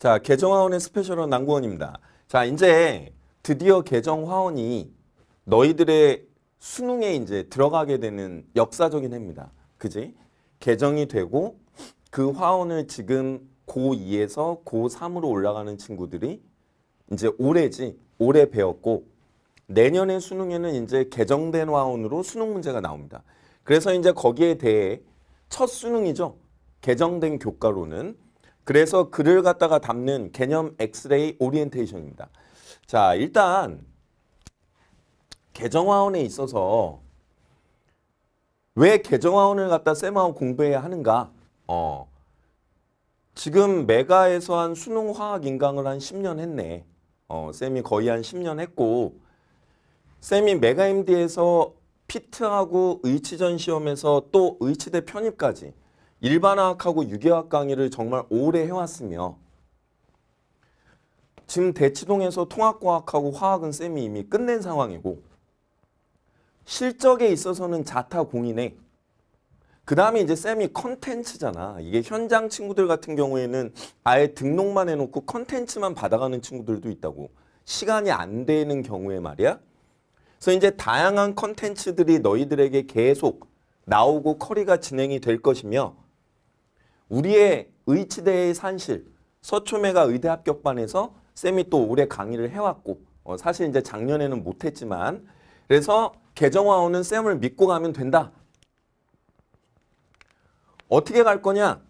자, 개정화원의 스페셜원 난구원입니다 자, 이제 드디어 개정화원이 너희들의 수능에 이제 들어가게 되는 역사적인 해입니다. 그지? 개정이 되고 그 화원을 지금 고2에서 고3으로 올라가는 친구들이 이제 올해지, 올해 배웠고 내년에 수능에는 이제 개정된 화원으로 수능 문제가 나옵니다. 그래서 이제 거기에 대해 첫 수능이죠. 개정된 교과로는 그래서 글을 갖다가 담는 개념 엑스레이 오리엔테이션입니다. 자, 일단 개정화원에 있어서 왜 개정화원을 갖다 쌤하고 공부해야 하는가? 어. 지금 메가에서 한 수능 화학 인강을 한 10년 했네. 어, 쌤이 거의 한 10년 했고 쌤이 메가 MD에서 피트하고 의치전 시험에서 또 의치대 편입까지 일반화학하고 유기화학 강의를 정말 오래 해왔으며 지금 대치동에서 통합과학하고 화학은 쌤이 이미 끝낸 상황이고 실적에 있어서는 자타 공인에 그 다음에 이제 쌤이 컨텐츠잖아. 이게 현장 친구들 같은 경우에는 아예 등록만 해놓고 컨텐츠만 받아가는 친구들도 있다고. 시간이 안 되는 경우에 말이야. 그래서 이제 다양한 컨텐츠들이 너희들에게 계속 나오고 커리가 진행이 될 것이며 우리의 의치대의 산실, 서초매가 의대 합격반에서 쌤이 또 올해 강의를 해왔고 어, 사실 이제 작년에는 못했지만 그래서 개정화원은 쌤을 믿고 가면 된다. 어떻게 갈 거냐?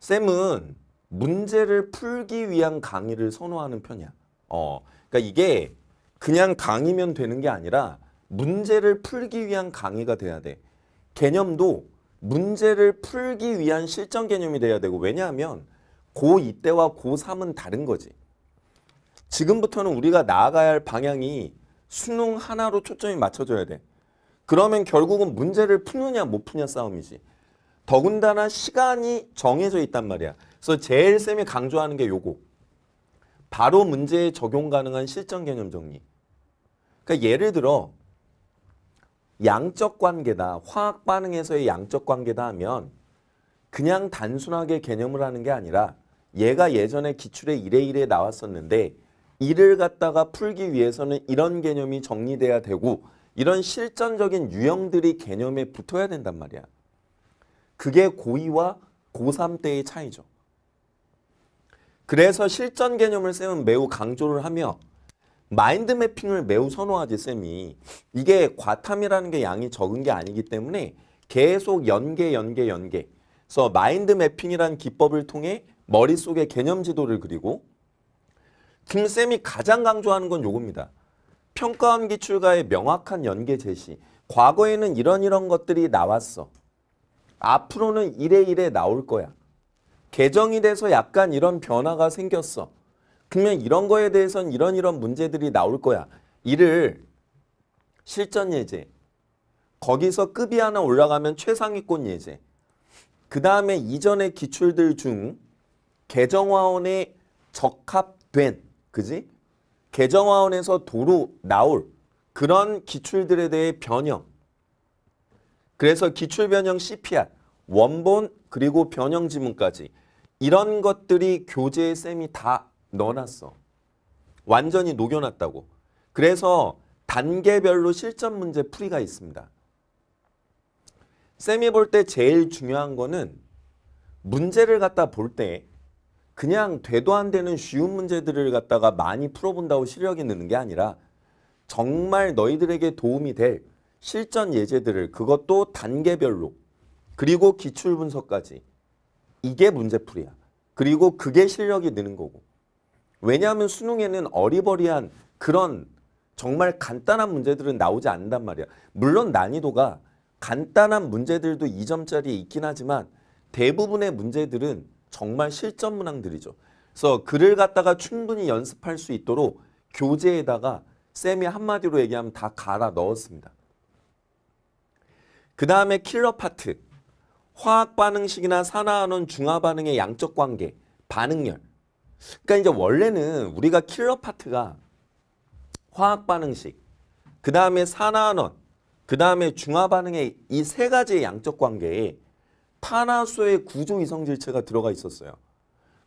쌤은 문제를 풀기 위한 강의를 선호하는 편이야. 어, 그러니까 이게 그냥 강의면 되는 게 아니라 문제를 풀기 위한 강의가 돼야 돼. 개념도 문제를 풀기 위한 실전 개념이 돼야 되고 왜냐하면 고2 때와 고3은 다른 거지. 지금부터는 우리가 나아가야 할 방향이 수능 하나로 초점이 맞춰져야 돼. 그러면 결국은 문제를 푸느냐 못 푸냐 싸움이지. 더군다나 시간이 정해져 있단 말이야. 그래서 제일 쌤이 강조하는 게 요거. 바로 문제에 적용 가능한 실전 개념 정리. 그러니까 예를 들어 양적 관계다. 화학 반응에서의 양적 관계다 하면 그냥 단순하게 개념을 하는 게 아니라 얘가 예전에 기출에 이래 이래 나왔었는데 이를 갖다가 풀기 위해서는 이런 개념이 정리돼야 되고 이런 실전적인 유형들이 개념에 붙어야 된단 말이야. 그게 고2와 고3 때의 차이죠. 그래서 실전 개념을 세면 매우 강조를 하며 마인드 매핑을 매우 선호하지 쌤이 이게 과탐이라는 게 양이 적은 게 아니기 때문에 계속 연계 연계 연계 그래서 마인드 매핑이란 기법을 통해 머릿속에 개념 지도를 그리고 김쌤이 가장 강조하는 건 요겁니다. 평가원 기출과의 명확한 연계 제시 과거에는 이런 이런 것들이 나왔어 앞으로는 이래 이래 나올 거야 개정이 돼서 약간 이런 변화가 생겼어 그러면 이런 거에 대해서는 이런 이런 문제들이 나올 거야. 이를 실전 예제. 거기서 급이 하나 올라가면 최상위권 예제. 그 다음에 이전의 기출들 중 개정화원에 적합된, 그지? 개정화원에서 도로 나올 그런 기출들에 대해 변형. 그래서 기출변형 CPR, 원본 그리고 변형 지문까지 이런 것들이 교재의 쌤이 다 넣어놨어. 완전히 녹여놨다고. 그래서 단계별로 실전 문제 풀이가 있습니다. 쌤이 볼 때 제일 중요한 거는 문제를 갖다 볼 때 그냥 되도 안 되는 쉬운 문제들을 갖다가 많이 풀어본다고 실력이 느는 게 아니라 정말 너희들에게 도움이 될 실전 예제들을 그것도 단계별로 그리고 기출 분석까지 이게 문제풀이야. 그리고 그게 실력이 느는 거고 왜냐하면 수능에는 어리버리한 그런 정말 간단한 문제들은 나오지 않는단 말이야. 물론 난이도가 간단한 문제들도 2점짜리 있긴 하지만 대부분의 문제들은 정말 실전 문항들이죠. 그래서 글을 갖다가 충분히 연습할 수 있도록 교재에다가 쌤이 한마디로 얘기하면 다 갈아 넣었습니다. 그 다음에 킬러 파트. 화학 반응식이나 산화환원 중화 반응의 양적 관계, 반응열. 그러니까 이제 원래는 우리가 킬러 파트가 화학 반응식, 그 다음에 산화환원, 그 다음에 중화 반응의 이 세 가지의 양적 관계에 탄화수의 구조 이성질체가 들어가 있었어요.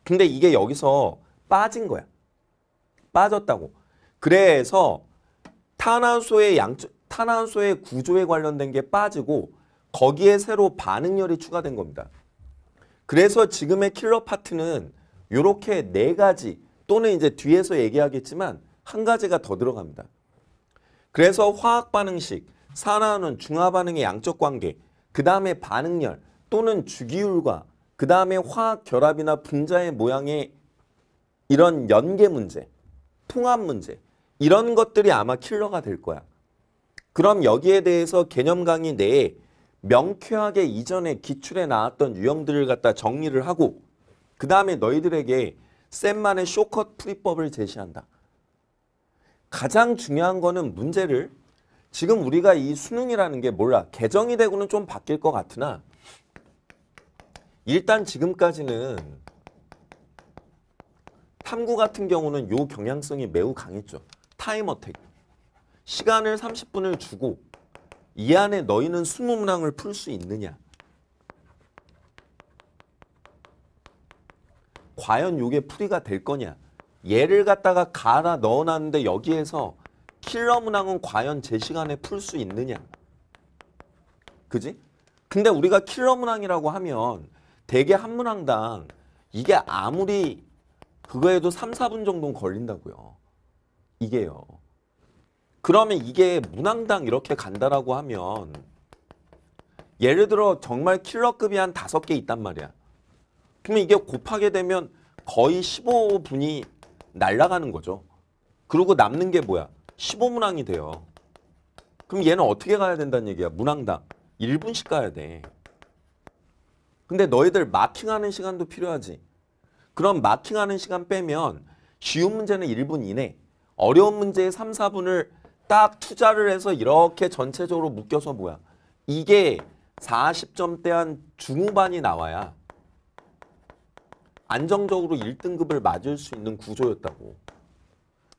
근데 이게 여기서 빠진 거야. 빠졌다고. 그래서 탄화수의 양적 탄화수의 구조에 관련된 게 빠지고 거기에 새로 반응열이 추가된 겁니다. 그래서 지금의 킬러 파트는 이렇게 네 가지 또는 이제 뒤에서 얘기하겠지만 한 가지가 더 들어갑니다. 그래서 화학 반응식, 산화는 중화 반응의 양적 관계, 그 다음에 반응열 또는 주기율과 그 다음에 화학 결합이나 분자의 모양의 이런 연계 문제, 통합 문제 이런 것들이 아마 킬러가 될 거야. 그럼 여기에 대해서 개념 강의 내에 명쾌하게 이전에 기출에 나왔던 유형들을 갖다 정리를 하고 그 다음에 너희들에게 쌤만의 쇼컷 풀이법을 제시한다. 가장 중요한 거는 문제를 지금 우리가 이 수능이라는 게 몰라. 개정이 되고는 좀 바뀔 것 같으나 일단 지금까지는 탐구 같은 경우는 요 경향성이 매우 강했죠. 타임어택. 시간을 30분을 주고 이 안에 너희는 20문항을 풀 수 있느냐. 과연 이게 풀이가 될 거냐. 얘를 갖다가 갈아 넣어놨는데 여기에서 킬러 문항은 과연 제 시간에 풀 수 있느냐. 그지? 근데 우리가 킬러 문항이라고 하면 대개 한 문항당 이게 아무리 그거에도 3, 4분 정도는 걸린다고요. 이게요. 그러면 이게 문항당 이렇게 간다라고 하면 예를 들어 정말 킬러급이 한다개 있단 말이야. 그러면 이게 곱하게 되면 거의 15분이 날라가는 거죠. 그리고 남는 게 뭐야? 15문항이 돼요. 그럼 얘는 어떻게 가야 된다는 얘기야? 문항당 1분씩 가야 돼. 근데 너희들 마킹하는 시간도 필요하지. 그럼 마킹하는 시간 빼면 쉬운 문제는 1분 이내, 어려운 문제에 3, 4분을 딱 투자를 해서 이렇게 전체적으로 묶여서 뭐야. 이게 40점대 한 중후반이 나와야 안정적으로 1등급을 맞을 수 있는 구조였다고.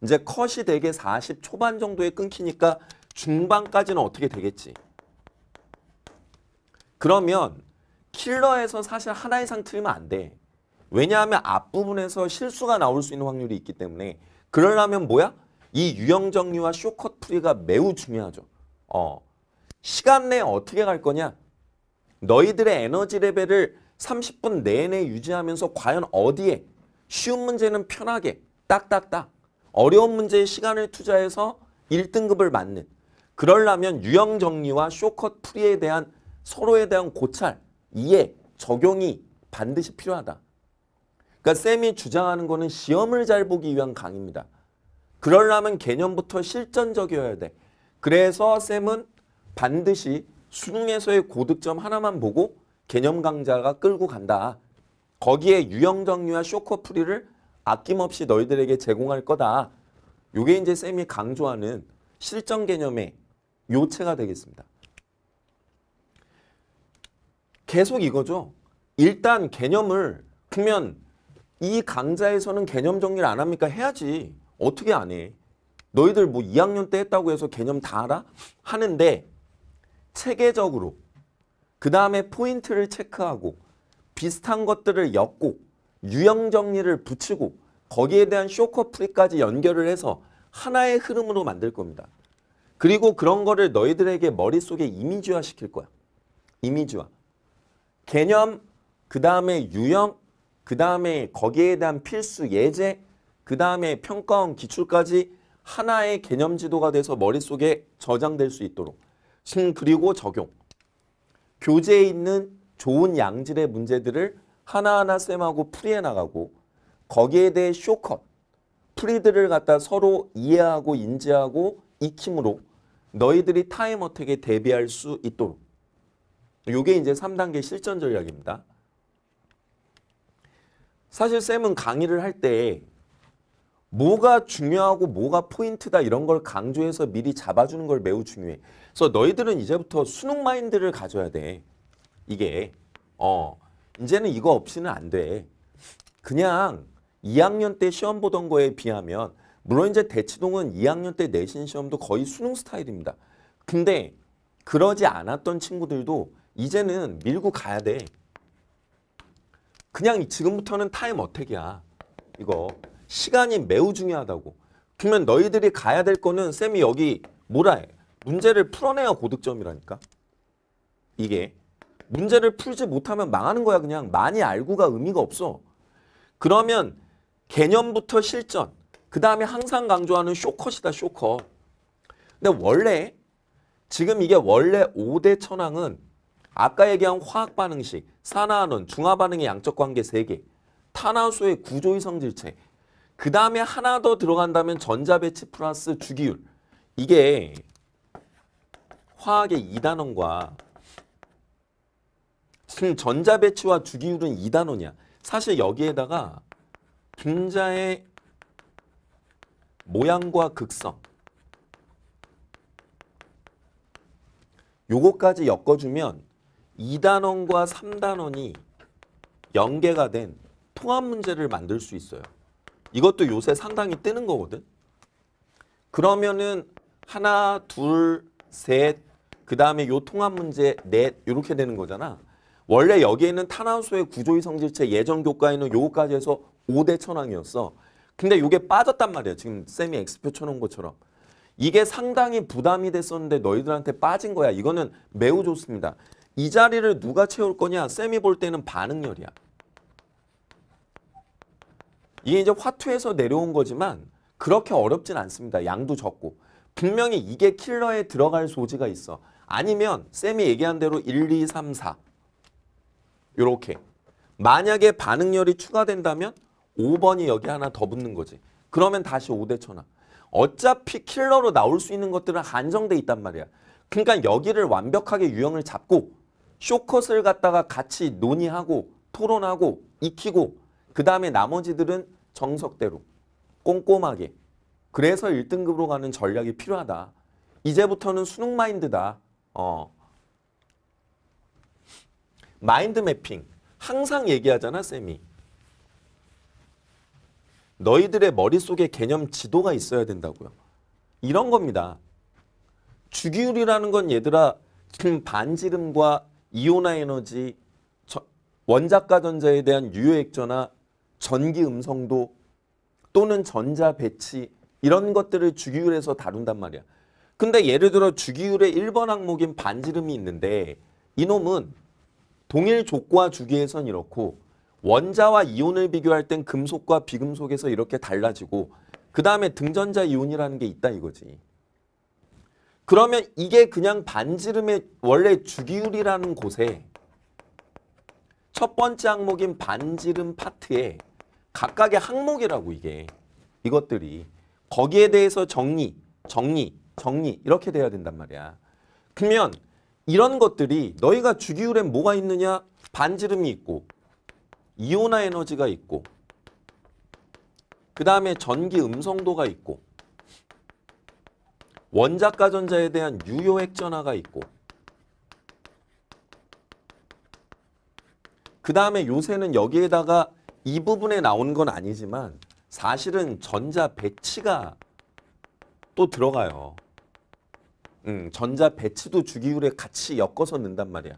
이제 컷이 되게 40 초반 정도에 끊기니까 중반까지는 어떻게 되겠지. 그러면 킬러에서 사실 하나 이상 틀면 안 돼. 왜냐하면 앞부분에서 실수가 나올 수 있는 확률이 있기 때문에 그러려면 뭐야? 이 유형 정리와 쇼컷 풀리가 매우 중요하죠. 어. 시간 내에 어떻게 갈 거냐? 너희들의 에너지 레벨을 30분 내내 유지하면서 과연 어디에 쉬운 문제는 편하게 딱딱딱 어려운 문제에 시간을 투자해서 1등급을 맞는 그러려면 유형 정리와 쇼컷 풀이에 대한 서로에 대한 고찰, 이해, 적용이 반드시 필요하다. 그러니까 쌤이 주장하는 거는 시험을 잘 보기 위한 강의입니다. 그러려면 개념부터 실전적이어야 돼. 그래서 쌤은 반드시 수능에서의 고득점 하나만 보고 개념 강자가 끌고 간다. 거기에 유형 정리와 쇼커프리를 아낌없이 너희들에게 제공할 거다. 요게 이제 쌤이 강조하는 실전 개념의 요체가 되겠습니다. 계속 이거죠. 일단 개념을 그러면 이 강좌에서는 개념 정리를 안 합니까? 해야지. 어떻게 안 해? 너희들 뭐 2학년 때 했다고 해서 개념 다 알아? 하는데 체계적으로 그 다음에 포인트를 체크하고 비슷한 것들을 엮고 유형 정리를 붙이고 거기에 대한 쇼커프리까지 연결을 해서 하나의 흐름으로 만들 겁니다. 그리고 그런 거를 너희들에게 머릿속에 이미지화 시킬 거야. 이미지화. 개념, 그 다음에 유형, 그 다음에 거기에 대한 필수 예제, 그 다음에 평가원 기출까지 하나의 개념 지도가 돼서 머릿속에 저장될 수 있도록. 그리고 적용. 교재에 있는 좋은 양질의 문제들을 하나하나 쌤하고 풀이해 나가고 거기에 대해 쇼컷, 풀이들을 갖다 서로 이해하고 인지하고 익힘으로 너희들이 타임 어택에 대비할 수 있도록 요게 이제 3단계 실전 전략입니다. 사실 쌤은 강의를 할 때 뭐가 중요하고 뭐가 포인트다 이런 걸 강조해서 미리 잡아주는 걸 매우 중요해. 그래서 너희들은 이제부터 수능 마인드를 가져야 돼. 이게 어 이제는 이거 없이는 안 돼. 그냥 2학년 때 시험 보던 거에 비하면 물론 이제 대치동은 2학년 때 내신 시험도 거의 수능 스타일입니다. 근데 그러지 않았던 친구들도 이제는 밀고 가야 돼. 그냥 지금부터는 타임 어택이야. 이거 시간이 매우 중요하다고. 그러면 너희들이 가야 될 거는 쌤이 여기 뭐라 해. 문제를 풀어내야 고득점이라니까. 이게 문제를 풀지 못하면 망하는 거야 그냥. 많이 알고가 의미가 없어. 그러면 개념부터 실전. 그 다음에 항상 강조하는 쇼컷이다 쇼컷. 근데 원래 지금 이게 원래 5대 천황은 아까 얘기한 화학 반응식, 산화환원, 중화 반응의 양적 관계 3개, 탄화수의 구조의 성질체, 그 다음에 하나 더 들어간다면 전자배치 플러스 주기율. 이게 화학의 2단원과 지금 전자 배치와 주기율은 2단원이야. 사실 여기에다가 분자의 모양과 극성 요거까지 엮어주면 2단원과 3단원이 연계가 된 통합 문제를 만들 수 있어요. 이것도 요새 상당히 뜨는 거거든. 그러면은 하나, 둘, 셋, 그 다음에 요 통합 문제 넷 네, 이렇게 되는 거잖아. 원래 여기에 있는 탄화수의 구조의 성질체 예전 교과에는 요거까지 해서 5대 천왕이었어. 근데 요게 빠졌단 말이야. 지금 쌤이 X표 쳐놓은 것처럼. 이게 상당히 부담이 됐었는데 너희들한테 빠진 거야. 이거는 매우 좋습니다. 이 자리를 누가 채울 거냐? 쌤이 볼 때는 반응열이야. 이게 이제 화투에서 내려온 거지만 그렇게 어렵진 않습니다. 양도 적고. 분명히 이게 킬러에 들어갈 소지가 있어. 아니면 쌤이 얘기한 대로 1, 2, 3, 4 이렇게 만약에 반응열이 추가된다면 5번이 여기 하나 더 붙는 거지. 그러면 다시 5대 천하. 어차피 킬러로 나올 수 있는 것들은 한정돼 있단 말이야. 그러니까 여기를 완벽하게 유형을 잡고 쇼컷을 갖다가 같이 논의하고 토론하고 익히고 그 다음에 나머지들은 정석대로 꼼꼼하게 그래서 1등급으로 가는 전략이 필요하다. 이제부터는 수능 마인드다. 어. 마인드 매핑. 항상 얘기하잖아, 쌤이. 너희들의 머릿속에 개념 지도가 있어야 된다고요. 이런 겁니다. 주기율이라는 건 얘들아 지금 반지름과 이온화 에너지, 원자가 전자에 대한 유효액전화, 전기 음성도 또는 전자 배치 이런 것들을 주기율에서 다룬단 말이야. 근데 예를 들어 주기율의 1번 항목인 반지름이 있는데 이놈은 동일 족과 주기에선 이렇고 원자와 이온을 비교할 땐 금속과 비금속에서 이렇게 달라지고 그 다음에 등전자 이온이라는 게 있다 이거지. 그러면 이게 그냥 반지름의 원래 주기율이라는 곳에 첫 번째 항목인 반지름 파트에 각각의 항목이라고 이게 이것들이 거기에 대해서 정리, 정리, 정리 이렇게 돼야 된단 말이야. 그러면 이런 것들이 너희가 주기율엔 뭐가 있느냐? 반지름이 있고 이온화 에너지가 있고 그 다음에 전기 음성도가 있고 원자가 전자에 대한 유효 핵전화가 있고 그 다음에 요새는 여기에다가 이 부분에 나오건 아니지만 사실은 전자 배치가 또 들어가요. 음, 전자 배치도 주기율에 같이 엮어서 넣는단 말이야.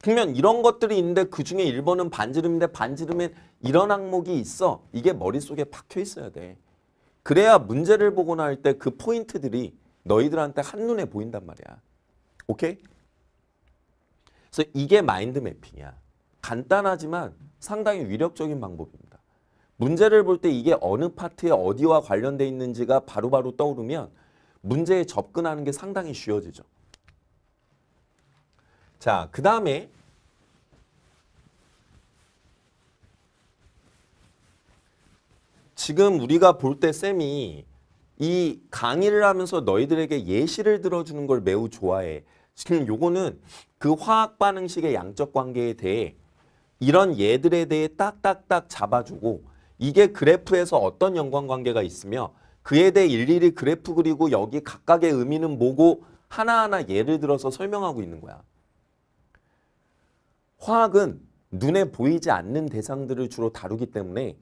그러면 이런 것들이 있는데 그중에 1번은 반지름인데 반지름에 이런 항목이 있어. 이게 머릿속에 박혀 있어야 돼. 그래야 문제를 보거나 할 때 그 포인트들이 너희들한테 한눈에 보인단 말이야. 오케이? 그래서 이게 마인드 매핑이야. 간단하지만 상당히 위력적인 방법입니다. 문제를 볼 때 이게 어느 파트에 어디와 관련돼 있는지가 바로바로 바로 떠오르면 문제에 접근하는 게 상당히 쉬워지죠. 자, 그 다음에 지금 우리가 볼 때 쌤이 이 강의를 하면서 너희들에게 예시를 들어주는 걸 매우 좋아해. 지금 요거는 그 화학 반응식의 양적 관계에 대해 이런 예들에 대해 딱딱딱 잡아주고 이게 그래프에서 어떤 연관관계가 있으며 그에 대해 일일이 그래프 그리고 여기 각각의 의미는 뭐고 하나하나 예를 들어서 설명하고 있는 거야. 화학은 눈에 보이지 않는 대상들을 주로 다루기 때문에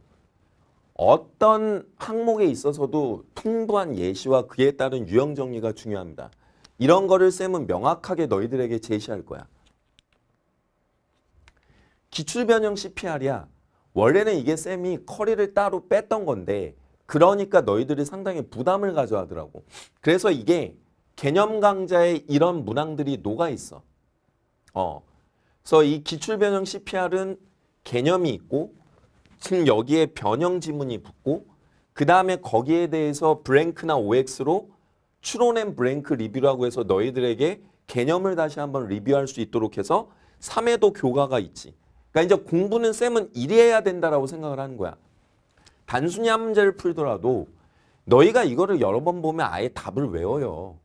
어떤 항목에 있어서도 풍부한 예시와 그에 따른 유형 정리가 중요합니다. 이런 거를 쌤은 명확하게 너희들에게 제시할 거야. 기출변형 CPR이야. 원래는 이게 쌤이 커리를 따로 뺐던 건데 그러니까 너희들이 상당히 부담을 가져하더라고. 그래서 이게 개념 강좌에 이런 문항들이 녹아 있어. 어. 그래서 이 기출 변형 CPR은 개념이 있고 지금 여기에 변형 지문이 붙고 그 다음에 거기에 대해서 브랭크나 OX로 추론앤 브랭크 리뷰라고 해서 너희들에게 개념을 다시 한번 리뷰할 수 있도록 해서 3회도 교과가 있지. 그러니까 이제 공부는 쌤은 이래야 된다라고 생각을 하는 거야. 단순히 한 문제를 풀더라도 너희가 이거를 여러 번 보면 아예 답을 외워요.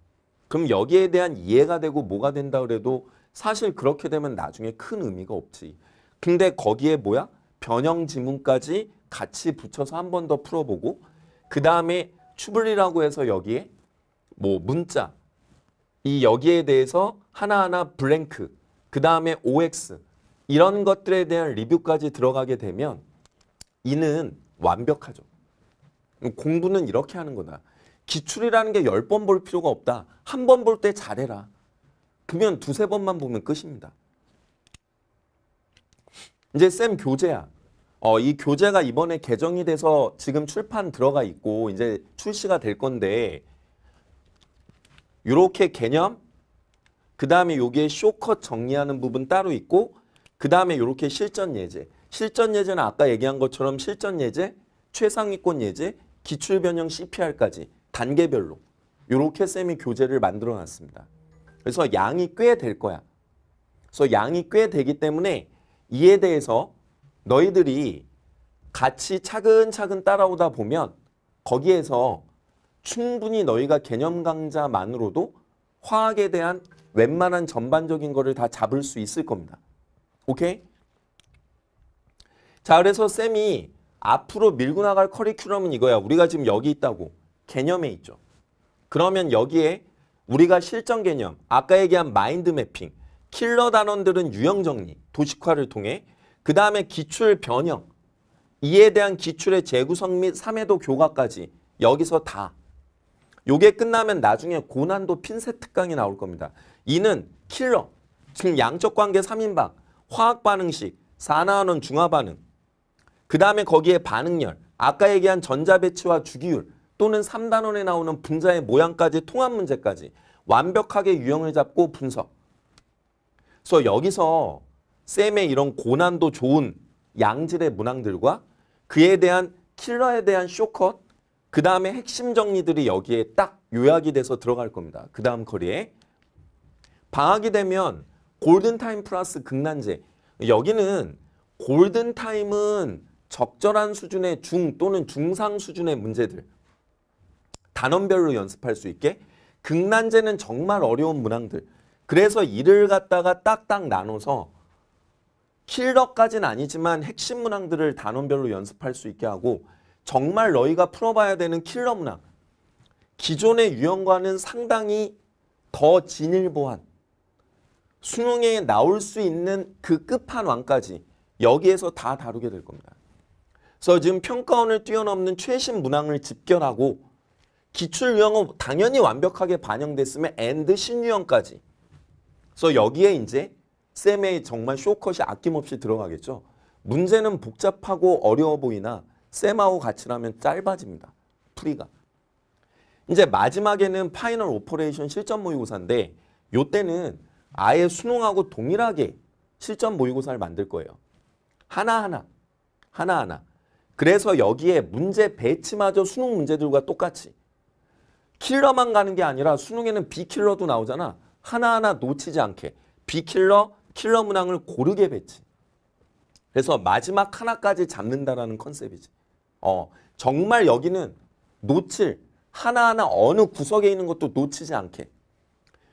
그럼 여기에 대한 이해가 되고 뭐가 된다 그래도 사실 그렇게 되면 나중에 큰 의미가 없지. 근데 거기에 뭐야? 변형 지문까지 같이 붙여서 한 번 더 풀어보고 그 다음에 추블리라고 해서 여기에 뭐 문자 이 여기에 대해서 하나하나 블랭크 그 다음에 OX 이런 것들에 대한 리뷰까지 들어가게 되면 이는 완벽하죠. 공부는 이렇게 하는 거다. 기출이라는 게 열 번 볼 필요가 없다. 한 번 볼 때 잘해라. 그면 두세 번만 보면 끝입니다. 이제 쌤 교재야. 어, 이 교재가 이번에 개정이 돼서 지금 출판 들어가 있고 이제 출시가 될 건데 이렇게 개념 그 다음에 여기에 쇼컷 정리하는 부분 따로 있고 그 다음에 이렇게 실전 예제 실전 예제는 아까 얘기한 것처럼 실전 예제, 최상위권 예제, 기출변형 CPR까지 단계별로 이렇게 쌤이 교재를 만들어 놨습니다. 그래서 양이 꽤 될 거야. 그래서 양이 꽤 되기 때문에 이에 대해서 너희들이 같이 차근차근 따라오다 보면 거기에서 충분히 너희가 개념 강좌만으로도 화학에 대한 웬만한 전반적인 거를 다 잡을 수 있을 겁니다. 오케이? 자 그래서 쌤이 앞으로 밀고 나갈 커리큘럼은 이거야. 우리가 지금 여기 있다고. 개념에 있죠. 그러면 여기에 우리가 실전 개념, 아까 얘기한 마인드 맵핑 킬러 단원들은 유형 정리, 도식화를 통해 그 다음에 기출 변형, 이에 대한 기출의 재구성 및 3회도 교과까지 여기서 다. 요게 끝나면 나중에 고난도 핀셋 특강이 나올 겁니다. 이는 킬러, 지금 양적 관계 3인방, 화학 반응식, 산화환원 중화 반응, 그 다음에 거기에 반응열, 아까 얘기한 전자배치와 주기율 또는 3단원에 나오는 분자의 모양까지 통합 문제까지 완벽하게 유형을 잡고 분석. 그래서 여기서 쌤의 이런 고난도 좋은 양질의 문항들과 그에 대한 킬러에 대한 쇼컷, 그 다음에 핵심 정리들이 여기에 딱 요약이 돼서 들어갈 겁니다. 그 다음 거리에. 방학이 되면 골든타임 플러스 극난제. 여기는 골든타임은 적절한 수준의 중 또는 중상 수준의 문제들 단원별로 연습할 수 있게 극난제는 정말 어려운 문항들 그래서 이를 갖다가 딱딱 나눠서 킬러까지는 아니지만 핵심 문항들을 단원별로 연습할 수 있게 하고 정말 너희가 풀어봐야 되는 킬러 문항 기존의 유형과는 상당히 더 진일보한 수능에 나올 수 있는 그 끝판왕까지 여기에서 다 다루게 될 겁니다. 그래서 지금 평가원을 뛰어넘는 최신 문항을 집결하고 기출 유형은 당연히 완벽하게 반영됐으면 앤드 신유형까지. 그래서 여기에 이제 쌤의 정말 쇼컷이 아낌없이 들어가겠죠. 문제는 복잡하고 어려워 보이나 쌤하고 같이 라면 짧아집니다. 풀이가. 이제 마지막에는 파이널 오퍼레이션 실전 모의고사인데 요때는 아예 수능하고 동일하게 실전 모의고사를 만들 거예요. 하나하나. 하나하나. 그래서 여기에 문제 배치마저 수능 문제들과 똑같이 킬러만 가는 게 아니라 수능에는 비킬러도 나오잖아. 하나하나 놓치지 않게 비킬러, 킬러 문항을 고르게 배치. 그래서 마지막 하나까지 잡는다라는 컨셉이지. 어, 정말 여기는 놓칠 하나하나 어느 구석에 있는 것도 놓치지 않게.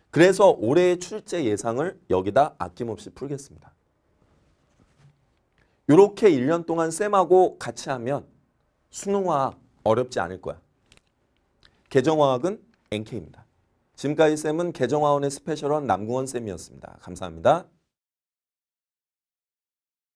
그래서 올해의 출제 예상을 여기다 아낌없이 풀겠습니다. 이렇게 1년 동안 쌤하고 같이 하면 수능화학 어렵지 않을 거야. 개정화학은 NK입니다. 지금까지 쌤은 개정화원의 스페셜원 남궁원 쌤이었습니다. 감사합니다.